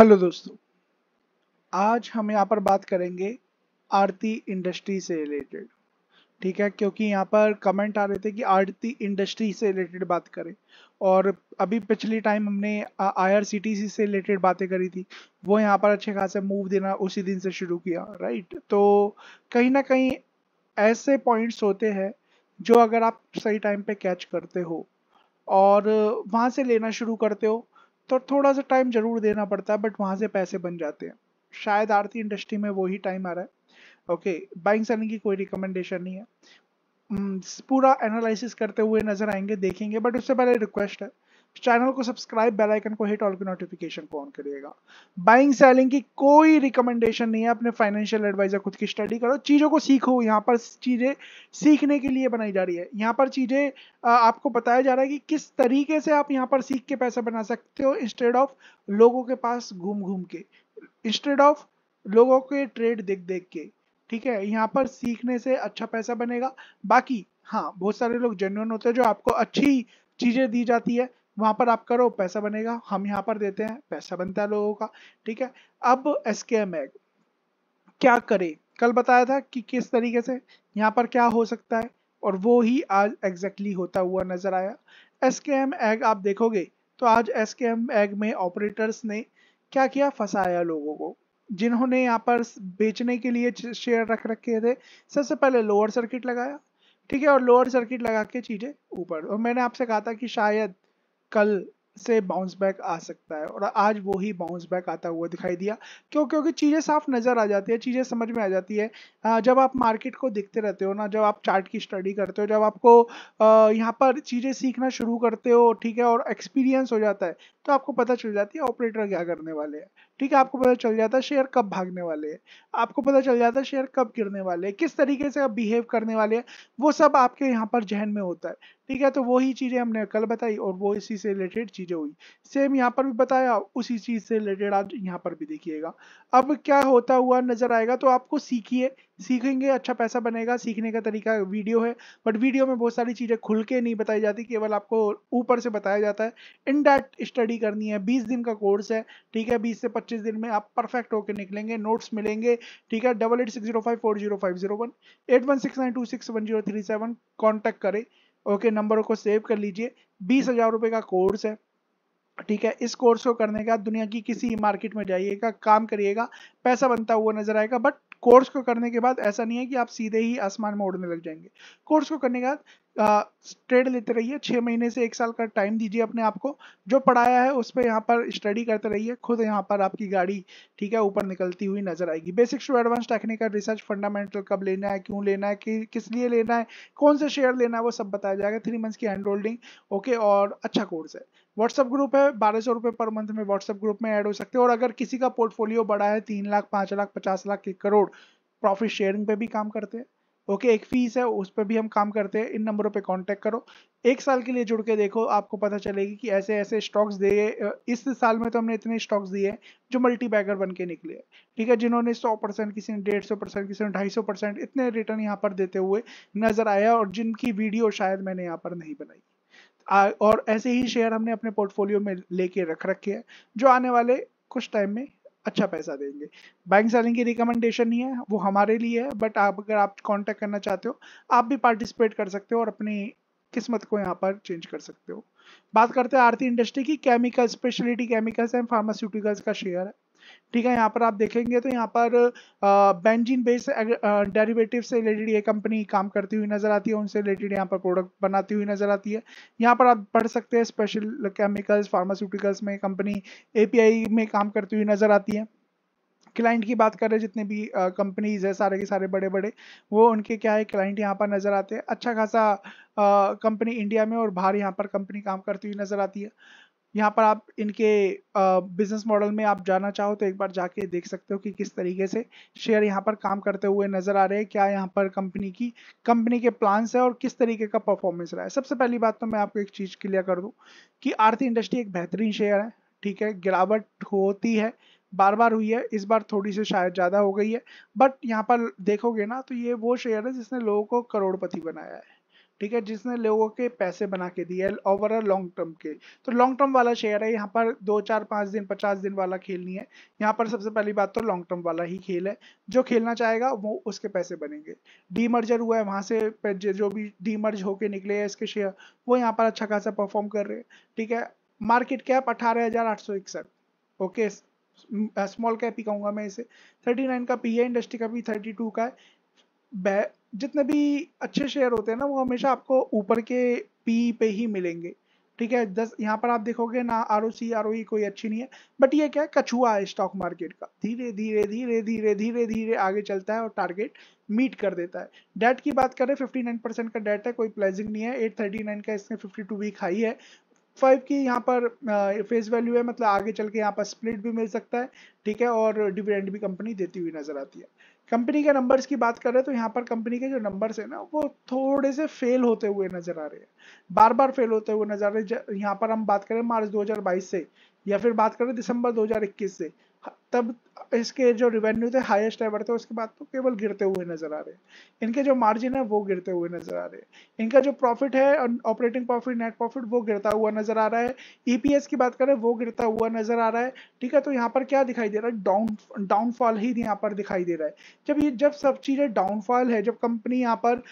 hello दोस्तों आज हम यहाँ पर बात करेंगे आरती इंडस्ट्री से रिलेटेड ठीक है क्योंकि यहाँ पर कमेंट आ रहे थे कि आरती इंडस्ट्री से रिलेटेड बात करें और अभी पिछले टाइम हमने आईआरसीटीसी से रिलेटेड बातें करी थी वो यहाँ पर अच्छे खासे मूव देना उसी दिन से शुरू किया राइट तो कहीं ना कहीं ऐसे पॉइंट्स होते हैं जो अगर आप सही टाइम पे कैच करते हो और वहाँ से लेना शुरू करते हो तो थोड़ा सा टाइम जरूर देना पड़ता है बट वहाँ से पैसे बन जाते हैं शायद आरती इंडस्ट्री में वही टाइम आ रहा है ओके बाइंग सेलिंग की कोई रिकमेंडेशन नहीं है hmm, पूरा एनालिसिस करते हुए नजर आएंगे देखेंगे बट उससे पहले रिक्वेस्ट है चैनल को सब्सक्राइब बेल आइकन को हिट ऑल की नोटिफिकेशन को ऑन करिएगा बाइंग सेलिंग की कोई रिकमेंडेशन नहीं है अपने फाइनेंशियल एडवाइजर खुद की स्टडी करो चीज़ों को सीखो यहाँ पर चीज़ें सीखने के लिए बनाई जा रही है यहाँ पर चीज़ें आपको बताया जा रहा है कि किस तरीके से आप यहाँ पर सीख के पैसा बना सकते हो इंस्टेड ऑफ लोगों के पास घूम घूम के इंस्टेड ऑफ लोगों के ट्रेड देख देख के ठीक है यहाँ पर सीखने से अच्छा पैसा बनेगा बाकी हाँ बहुत सारे लोग जेन्यून होते हैं जो आपको अच्छी चीज़ें दी जाती है वहां पर आप करो पैसा बनेगा हम यहाँ पर देते हैं पैसा बनता है लोगों का ठीक है अब एस के एम क्या करे कल बताया था कि किस तरीके से यहाँ पर क्या हो सकता है और वो ही आज एग्जैक्टली exactly होता हुआ नजर आया एस के एम एग आप देखोगे तो आज एस के एम एग में ऑपरेटर्स ने क्या किया फंसाया लोगों को जिन्होंने यहाँ पर बेचने के लिए शेयर रख रखे थे सबसे पहले लोअर सर्किट लगाया ठीक है और लोअर सर्किट लगा के चीजें ऊपर और मैंने आपसे कहा था कि शायद कल से बाउंस बैक आ सकता है और आज वो ही बाउंस बैक आता हुआ दिखाई दिया क्यों क्योंकि चीज़ें साफ नज़र आ जाती है चीज़ें समझ में आ जाती है जब आप मार्केट को देखते रहते हो ना जब आप चार्ट की स्टडी करते हो जब आपको यहाँ पर चीज़ें सीखना शुरू करते हो ठीक है और एक्सपीरियंस हो जाता है तो आपको पता चल जाती है ऑपरेटर क्या करने वाले हैं ठीक है आपको पता चल जाता है शेयर कब भागने वाले हैं आपको पता चल जाता है शेयर कब गिरने वाले हैं किस तरीके से आप बिहेव करने वाले हैं वो सब आपके यहाँ पर जहन में होता है ठीक है तो वही चीज़ें हमने कल बताई और वो इसी से रिलेटेड चीज़ें हुई सेम यहाँ पर भी बताया उसी चीज़ से रिलेटेड आज यहाँ पर भी देखिएगा अब क्या होता हुआ नजर आएगा तो आपको सीखिए सीखेंगे अच्छा पैसा बनेगा सीखने का तरीका वीडियो है बट वीडियो में बहुत सारी चीज़ें खुल के नहीं बताई जाती केवल आपको ऊपर से बताया जाता है इन डेप्थ स्टडी करनी है बीस दिन का कोर्स है ठीक है बीस से पच्चीस दिन में आप परफेक्ट होकर निकलेंगे नोट्स मिलेंगे ठीक है double eight six zero five four zero five zero one eight one six nine two six one zero three seven contact करें ओके नंबरों को सेव कर लीजिए बीस हज़ार रुपये का कोर्स है ठीक है इस कोर्स को करने का दुनिया की किसी मार्केट में जाइएगा काम करिएगा पैसा बनता हुआ नजर आएगा बट कोर्स को करने के बाद ऐसा नहीं है कि आप सीधे ही आसमान में उड़ने लग जाएंगे कोर्स को करने के बाद ट्रेड लेते रहिए छः महीने से एक साल का टाइम दीजिए अपने आप को जो पढ़ाया है उस पर यहाँ पर स्टडी करते रहिए खुद यहाँ पर आपकी गाड़ी ठीक है ऊपर निकलती हुई नजर आएगी basics to advance technical research fundamental कब लेना है क्यों लेना है कि किस लिए लेना है कौन से शेयर लेना है वो सब बताया जाएगा थ्री मंथ्स की हैंड होल्डिंग ओके और अच्छा कोर्स है व्हाट्सअप ग्रुप है बारह सौ रुपये पर मंथ में व्हाट्सअप ग्रुप में ऐड हो सकते हैं और अगर किसी का पोर्टफोलियो बड़ा है तीन लाख पाँच लाख पचास लाख एक करोड़ प्रॉफिट शेयरिंग पे भी काम करते हैं ओके एक फीस है उस पर भी हम काम करते हैं इन नंबरों पे कांटेक्ट करो एक साल के लिए जुड़ के देखो आपको पता चलेगी कि ऐसे ऐसे स्टॉक्स दिए इस साल में तो हमने इतने स्टॉक्स दिए जो मल्टी बैगर बन के निकले ठीक है जिन्होंने 100 परसेंट किसी ने डेढ़ सौ परसेंट किसी ने ढाई सौ परसेंट इतने रिटर्न यहाँ पर देते हुए नजर आया और जिनकी वीडियो शायद मैंने यहाँ पर नहीं बनाई और ऐसे ही शेयर हमने अपने पोर्टफोलियो में लेके रख रखे हैं जो आने वाले कुछ टाइम में अच्छा पैसा देंगे बैंक सेलिंग की रिकमेंडेशन नहीं है वो हमारे लिए है बट आप अगर आप कॉन्टेक्ट करना चाहते हो आप भी पार्टिसिपेट कर सकते हो और अपनी किस्मत को यहाँ पर चेंज कर सकते हो बात करते हैं आरती इंडस्ट्री की chemical speciality chemicals and pharmaceuticals का शेयर है ठीक है यहाँ पर आप देखेंगे तो यहाँ पर बेंजीन बेस्ड डेरिवेटिव से रिलेटेड ये कंपनी काम करती हुई नजर आती है उनसे रिलेटेड यहाँ पर प्रोडक्ट बनाती हुई नजर आती है यहाँ पर आप पढ़ सकते हैं स्पेशल केमिकल्स फार्मास्यूटिकल्स में कंपनी एपीआई में काम करती हुई नजर आती है क्लाइंट की बात करें जितने भी कंपनीज है सारे के सारे बड़े बड़े वो उनके क्या है क्लाइंट यहाँ पर नज़र आते हैं अच्छा खासा कंपनी इंडिया में और बाहर यहाँ पर कंपनी काम करती हुई नज़र आती है यहाँ पर आप इनके बिजनेस मॉडल में आप जाना चाहो तो एक बार जाके देख सकते हो कि किस तरीके से शेयर यहाँ पर काम करते हुए नजर आ रहे हैं क्या यहाँ पर कंपनी की कंपनी के प्लान्स है और किस तरीके का परफॉर्मेंस रहा है सबसे पहली बात तो मैं आपको एक चीज क्लियर कर दूँ कि आरती इंडस्ट्री एक बेहतरीन शेयर है ठीक है गिरावट होती है बार बार हुई है इस बार थोड़ी सी शायद ज़्यादा हो गई है बट यहाँ पर देखोगे ना तो ये वो शेयर है जिसने लोगों को करोड़पति बनाया है ठीक है जिसने लोगों के पैसे बना के दिए ओवर अ लॉन्ग टर्म के तो लॉन्ग टर्म वाला शेयर है यहाँ पर दो चार पाँच दिन पचास दिन वाला खेल नहीं है यहाँ पर सबसे पहली बात तो लॉन्ग टर्म वाला ही खेल है जो खेलना चाहेगा वो उसके पैसे बनेंगे मर्जर हुआ है वहाँ से जो भी डी मर्ज होके निकले हैं इसके शेयर वो यहाँ पर अच्छा खासा परफॉर्म कर रहे हैं ठीक है मार्केट कैप अठारह हजार आठ सौ इकसठ ओके स्मॉल कैप ही कहूँगा मैं इसे थर्टी नाइन का पी है इंडस्ट्री का भी थर्टी टू का है जितने भी अच्छे शेयर होते हैं ना वो हमेशा आपको ऊपर के पी पे ही मिलेंगे ठीक है दस यहाँ पर आप देखोगे ना R O C R O ई कोई अच्छी नहीं है बट ये क्या है कछुआ है स्टॉक मार्केट का धीरे धीरे धीरे धीरे धीरे धीरे आगे चलता है और टारगेट मीट कर देता है डेट की बात करें फिफ्टी नाइन परसेंट का डेट है कोई प्लेजिंग नहीं है एट थर्टी नाइन का इसमें टू वीक हाई है फाइव की यहाँ पर फेस वैल्यू है मतलब आगे चल के यहाँ पर स्प्लिट भी मिल सकता है ठीक है और डिविडेंड भी कंपनी देती हुई नजर आती है कंपनी के नंबर्स की बात करें तो यहाँ पर कंपनी के जो नंबर्स है ना वो थोड़े से फेल होते हुए नजर आ रहे हैं बार बार फेल होते हुए नजर आ रहे हैं यहाँ पर हम बात करें मार्च 2022 से या फिर बात करें दिसंबर 2021 से तब इसके जो रिवेन्यू थे हाईएस्ट एवर थे उसके बाद तो केवल गिरते हुए नजर आ रहे हैं इनके जो मार्जिन है वो गिरते हुए नजर आ रहे हैं इनका जो प्रॉफिट है ऑपरेटिंग प्रॉफिट नेट प्रॉफिट वो गिरता हुआ नजर आ रहा है ईपीएस e की बात करें वो गिरता हुआ नजर आ रहा है ठीक है तो यहाँ पर क्या दिखाई दे रहा है डाउन डाउनफॉल ही यहाँ पर दिखाई दे रहा है जब ये जब सब चीजें डाउनफॉल है जब कंपनी यहाँ पर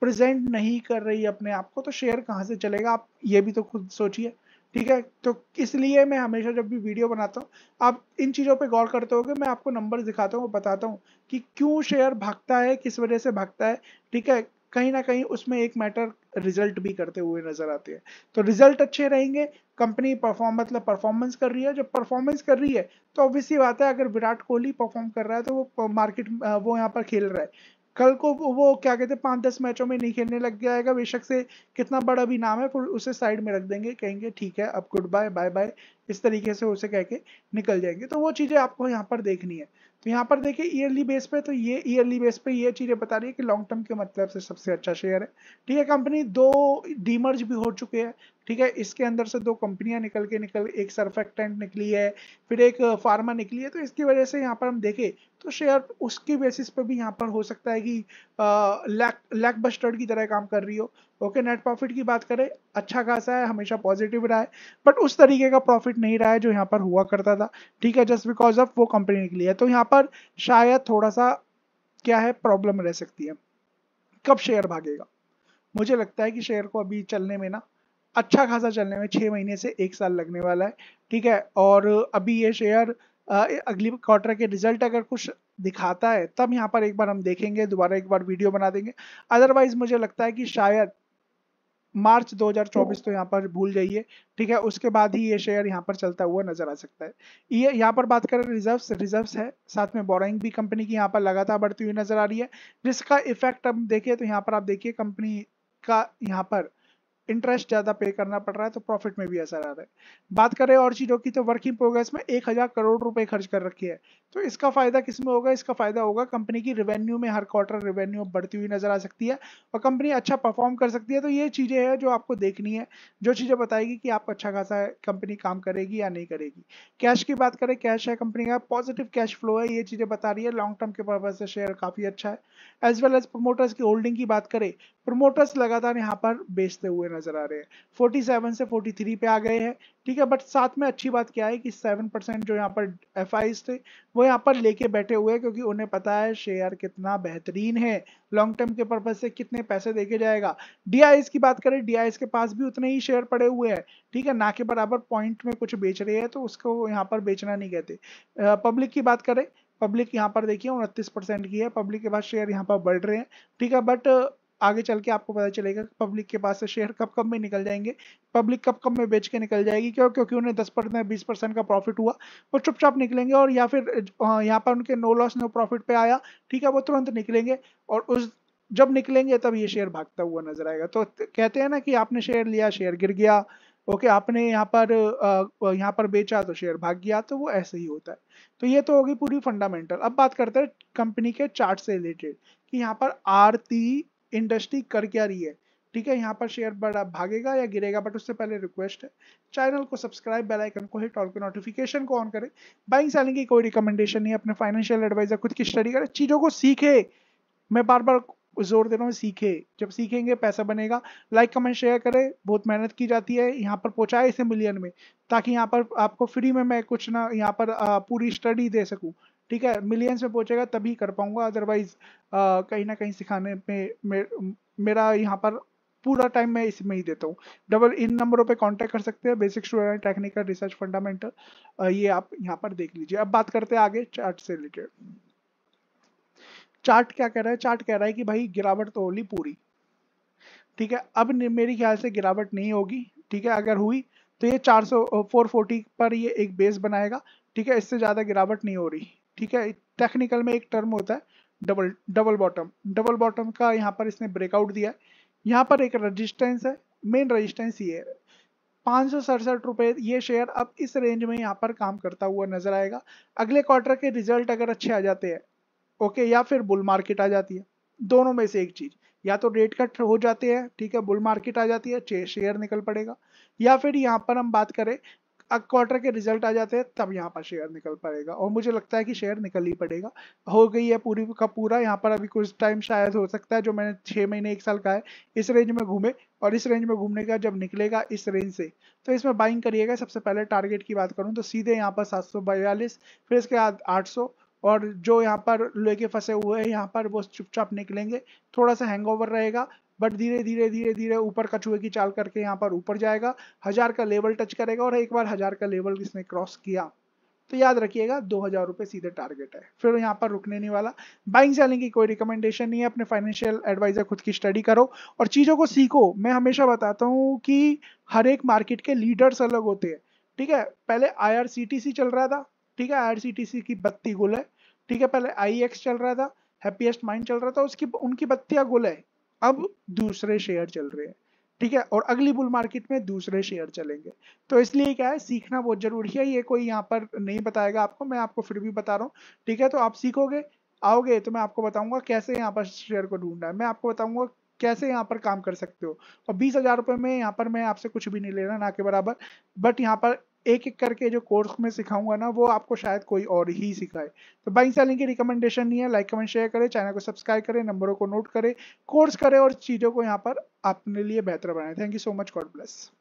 प्रेजेंट नहीं कर रही अपने आप को तो शेयर कहाँ से चलेगा आप ये भी तो खुद सोचिए ठीक है तो इसलिए मैं हमेशा जब भी वीडियो बनाता हूँ आप इन चीज़ों पे गौर करते हो मैं आपको नंबर दिखाता हूँ बताता हूँ कि क्यों शेयर भागता है किस वजह से भागता है ठीक है कहीं ना कहीं उसमें एक मैटर रिजल्ट भी करते हुए नजर आते हैं तो रिजल्ट अच्छे रहेंगे कंपनी परफॉर्म मतलब परफॉर्मेंस कर रही है जब परफॉर्मेंस कर रही है तो ऑब्वियसली बात है अगर विराट कोहली परफॉर्म कर रहा है तो वो मार्केट वो यहाँ पर खेल रहा है कल को वो क्या कहते हैं पाँच दस मैचों में नहीं खेलने लग जाएगा बेशक से कितना बड़ा भी नाम है फिर उसे साइड में रख देंगे कहेंगे ठीक है अब गुड बाय बाय बाय इस तरीके से उसे कह के निकल जाएंगे तो वो चीज़ें आपको यहाँ पर देखनी है तो यहाँ पर देखिए ईयरली बेस पे तो ये ईयरली बेस पे ये चीज़ें बता रही है कि लॉन्ग टर्म के मतलब से सबसे अच्छा शेयर है ठीक है कंपनी दो डीमर्ज भी हो चुके हैं ठीक है इसके अंदर से दो कंपनियां निकल के निकल एक सर्फेक्टेंट निकली है फिर एक फार्मा निकली है तो इसकी वजह से यहाँ पर हम देखें तो शेयर उसके बेसिस पे भी यहाँ पर हो सकता है कि लैक लैक बस्टर्ड की तरह काम कर रही हो ओके नेट प्रॉफिट की बात करें अच्छा खासा है हमेशा पॉजिटिव रहा है बट उस तरीके का प्रॉफिट नहीं रहा है जो यहाँ पर हुआ करता था ठीक है जस्ट बिकॉज ऑफ वो कंपनी निकली है तो यहाँ पर शायद थोड़ा सा क्या है प्रॉब्लम रह सकती है कब शेयर भागेगा मुझे लगता है कि शेयर को अभी चलने में ना अच्छा खासा चलने में छः महीने से एक साल लगने वाला है ठीक है और अभी ये शेयर अगली क्वार्टर के रिजल्ट अगर कुछ दिखाता है तब यहाँ पर एक बार हम देखेंगे दोबारा एक बार वीडियो बना देंगे अदरवाइज मुझे लगता है कि शायद मार्च 2024 तो, तो यहाँ पर भूल जाइए ठीक है उसके बाद ही ये शेयर यहाँ पर चलता हुआ नजर आ सकता है ये यहाँ पर बात करें रिजर्व्स रिजर्व्स है साथ में बोराइंग भी कंपनी की यहाँ पर लगातार बढ़ती हुई नजर आ रही है जिसका इफेक्ट अब देखिए तो यहाँ पर आप देखिए कंपनी का यहाँ पर इंटरेस्ट ज़्यादा पे करना पड़ रहा है तो प्रॉफिट में भी असर आ रहा है बात करें और चीज़ों की तो वर्किंग प्रोग्रेस में एक हज़ार करोड़ रुपए खर्च कर रखी है तो इसका फ़ायदा किस में होगा इसका फ़ायदा होगा कंपनी की रेवेन्यू में हर क्वार्टर रेवेन्यू बढ़ती हुई नज़र आ सकती है और कंपनी अच्छा परफॉर्म कर सकती है तो ये चीज़ें हैं जो आपको देखनी है जो चीज़ें बताएगी कि आप अच्छा खासा कंपनी काम करेगी या नहीं करेगी कैश की बात करें कैश है कंपनी का पॉजिटिव कैश फ्लो है ये चीज़ें बता रही है लॉन्ग टर्म के पर्पज से शेयर काफ़ी अच्छा है एज वेल एज प्रोमोटर्स की होल्डिंग की बात करें प्रमोटर्स लगातार यहाँ पर बेचते हुए नजर आ रहे हैं 47 से 43 पे आ गए हैं ठीक है बट साथ में अच्छी बात क्या है कि 7 परसेंट जो यहाँ पर एफ थे वो यहाँ पर लेके बैठे हुए हैं क्योंकि उन्हें पता है शेयर कितना बेहतरीन है लॉन्ग टर्म के पर्पज से कितने पैसे देके जाएगा डी की बात करें डी के पास भी उतने ही शेयर पड़े हुए हैं ठीक है ना के बराबर पॉइंट में कुछ बेच रहे हैं तो उसको यहाँ पर बेचना नहीं कहते पब्लिक की बात करें पब्लिक यहाँ पर देखिए उनतीस परसेंट की है पब्लिक के पास शेयर यहाँ पर बढ़ रहे हैं ठीक है बट आगे चल के आपको पता चलेगा पब्लिक के पास से शेयर कब कब में निकल जाएंगे पब्लिक कब कब में बेच के निकल जाएगी क्यों क्योंकि उन्हें दस परसेंट बीस परसेंट का प्रॉफिट हुआ वो चुपचाप निकलेंगे और या फिर यहाँ पर उनके नो लॉस नो प्रॉफिट पे आया ठीक है वो तुरंत निकलेंगे और उस जब निकलेंगे तब ये शेयर भागता हुआ नजर आएगा तो कहते हैं ना कि आपने शेयर लिया शेयर गिर गया ओके okay, आपने यहाँ पर यहाँ पर बेचा तो शेयर भाग गया तो वो ऐसे ही होता है तो ये तो होगी पूरी फंडामेंटल अब बात करते हैं कंपनी के चार्ट से रिलेटेड कि यहाँ पर आरती इंडस्ट्री कर क्या रही है ठीक है यहाँ पर शेयर बड़ा भागेगा या गिरेगा बट उससे पहले रिक्वेस्ट है चैनल को सब्सक्राइब बेल आइकन को हिट और को नोटिफिकेशन को ऑन करें बाइंग सेलिंग की कोई रिकमेंडेशन नहीं अपने फाइनेंशियल एडवाइजर खुद की स्टडी करें चीज़ों को सीखे मैं बार बार जोर दे रहा हूँ सीखे जब सीखेंगे पैसा बनेगा लाइक कमेंट शेयर करें बहुत मेहनत की जाती है यहाँ पर पहुँचाए इसे मिलियन में ताकि यहाँ पर आपको फ्री में मैं कुछ ना यहाँ पर पूरी स्टडी दे सकूँ ठीक है मिलियंस में पहुंचेगा तभी कर पाऊंगा अदरवाइज कहीं ना कहीं सिखाने में मे, मेरा यहाँ पर पूरा टाइम मैं इसमें ही देता हूँ डबल इन नंबरों पे कांटेक्ट कर सकते हैं basic student technical research fundamental ये आप यहाँ पर देख लीजिए अब बात करते हैं आगे चार्ट से रिलेटेड चार्ट क्या कह रहा है चार्ट कह रहा है कि भाई गिरावट तो होली पूरी ठीक है अब मेरी ख्याल से गिरावट नहीं होगी ठीक है अगर हुई तो ये 400 440 पर ये एक बेस बनाएगा ठीक है इससे ज़्यादा गिरावट नहीं हो रही ठीक है टेक्निकल में एक टर्म होता है double double bottom double bottom का यहाँ पर इसने ब्रेकआउट दिया यहाँ पर एक रजिस्टेंस है मेन रजिस्टेंस ये है पाँच सौ सड़सठ रुपये ये शेयर अब इस रेंज में यहाँ पर काम करता हुआ नजर आएगा अगले क्वार्टर के रिजल्ट अगर अच्छे आ जाते हैं ओके या फिर बुल मार्केट आ जाती है दोनों में से एक चीज़ या तो रेट कट हो जाते हैं ठीक है बुल मार्केट आ जाती है शेयर निकल पड़ेगा या फिर यहाँ पर हम बात करें क्वार्टर के रिजल्ट आ जाते हैं तब यहाँ पर शेयर निकल पड़ेगा और मुझे लगता है कि शेयर निकल ही पड़ेगा हो गई है पूरी का पूरा यहाँ पर अभी कुछ टाइम शायद हो सकता है जो मैंने छः महीने एक साल का है इस रेंज में घूमे और इस रेंज में घूमने का जब निकलेगा इस रेंज से तो इसमें बाइंग करिएगा सबसे पहले टारगेट की बात करूँ तो सीधे यहाँ पर सात फिर इसके बाद आठ और जो यहाँ पर लेके फंसे हुए हैं यहाँ पर वो चुपचाप निकलेंगे थोड़ा सा हैंगओवर रहेगा बट धीरे धीरे धीरे धीरे ऊपर कछुए की चाल करके यहाँ पर ऊपर जाएगा हजार का लेवल टच करेगा और एक बार हजार का लेवल इसने क्रॉस किया तो याद रखिएगा दो हज़ार रुपए सीधे टारगेट है फिर यहाँ पर रुकने नहीं वाला बाइंग सेलिंग की कोई रिकमेंडेशन नहीं है अपने फाइनेंशियल एडवाइजर खुद की स्टडी करो और चीज़ों को सीखो मैं हमेशा बताता हूँ कि हर एक मार्केट के लीडर्स अलग होते हैं ठीक है पहले आई चल रहा था ठीक है आई की बत्ती गुल है ठीक है पहले आई e चल रहा था हैप्पीएस्ट माइंड चल रहा था उसकी उनकी बत्तियाँ गुल है अब दूसरे शेयर चल रहे हैं ठीक है और अगली बुल मार्केट में दूसरे शेयर चलेंगे तो इसलिए क्या है सीखना बहुत जरूरी है ये कोई यहाँ पर नहीं बताएगा आपको मैं आपको फिर भी बता रहा हूँ ठीक है तो आप सीखोगे आओगे तो मैं आपको बताऊंगा कैसे यहाँ पर शेयर को ढूंढना है मैं आपको बताऊंगा कैसे यहाँ पर काम कर सकते हो और बीस हजार रुपए में यहाँ पर मैं आपसे कुछ भी नहीं ले रहा ना के बराबर बट यहाँ पर एक एक करके जो कोर्स में सिखाऊंगा ना वो आपको शायद कोई और ही सिखाए तो बाइंग सेलिंग की रिकमेंडेशन नहीं है लाइक कमेंट शेयर करें चैनल को सब्सक्राइब करें नंबरों को नोट करें कोर्स करें और चीज़ों को यहाँ पर अपने लिए बेहतर बनाएं thank you so much God bless